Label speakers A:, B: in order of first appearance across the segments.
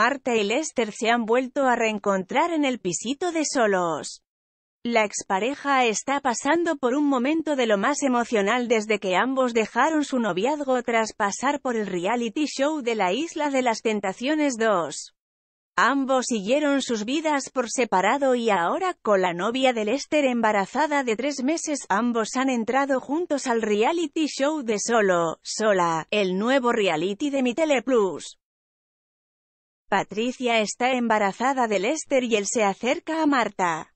A: Marta y Lester se han vuelto a reencontrar en el pisito de solos. La expareja está pasando por un momento de lo más emocional desde que ambos dejaron su noviazgo tras pasar por el reality show de la Isla de las Tentaciones 2. Ambos siguieron sus vidas por separado y ahora, con la novia de Lester embarazada de tres meses, ambos han entrado juntos al reality show de Solo, Sola, el nuevo reality de Mi Tele Plus. Patricia está embarazada de Lester y él se acerca a Marta.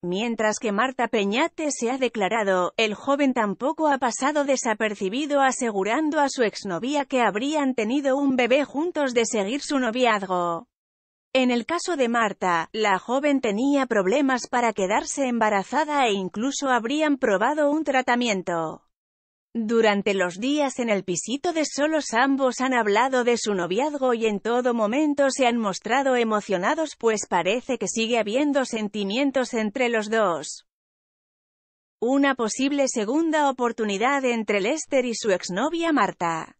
A: Mientras que Marta Peñate se ha declarado, el joven tampoco ha pasado desapercibido asegurando a su exnovía que habrían tenido un bebé juntos de seguir su noviazgo. En el caso de Marta, la joven tenía problemas para quedarse embarazada e incluso habrían probado un tratamiento. Durante los días en el pisito de solos ambos han hablado de su noviazgo y en todo momento se han mostrado emocionados pues parece que sigue habiendo sentimientos entre los dos. Una posible segunda oportunidad entre Lester y su exnovia Marta.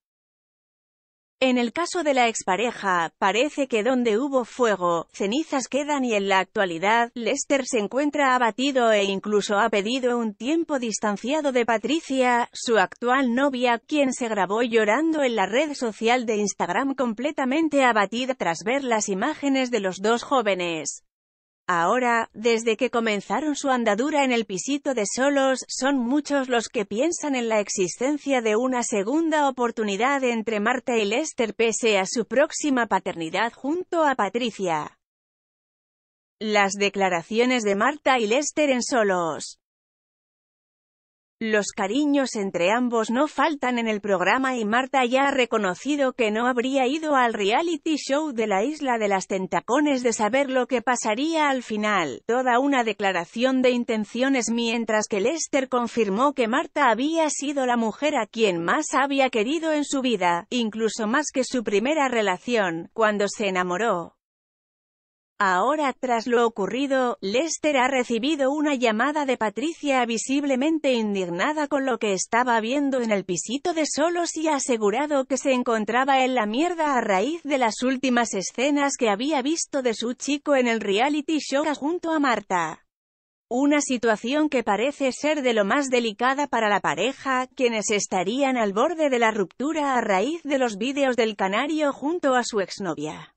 A: En el caso de la expareja, parece que donde hubo fuego, cenizas quedan y en la actualidad, Lester se encuentra abatido e incluso ha pedido un tiempo distanciado de Patricia, su actual novia, quien se grabó llorando en la red social de Instagram completamente abatida tras ver las imágenes de los dos jóvenes. Ahora, desde que comenzaron su andadura en el pisito de solos, son muchos los que piensan en la existencia de una segunda oportunidad entre Marta y Lester pese a su próxima paternidad junto a Patricia. Las declaraciones de Marta y Lester en solos los cariños entre ambos no faltan en el programa y Marta ya ha reconocido que no habría ido al reality show de la Isla de las Tentacones de saber lo que pasaría al final. Toda una declaración de intenciones mientras que Lester confirmó que Marta había sido la mujer a quien más había querido en su vida, incluso más que su primera relación, cuando se enamoró. Ahora, tras lo ocurrido, Lester ha recibido una llamada de Patricia visiblemente indignada con lo que estaba viendo en el pisito de solos y ha asegurado que se encontraba en la mierda a raíz de las últimas escenas que había visto de su chico en el reality show junto a Marta. Una situación que parece ser de lo más delicada para la pareja, quienes estarían al borde de la ruptura a raíz de los vídeos del canario junto a su exnovia.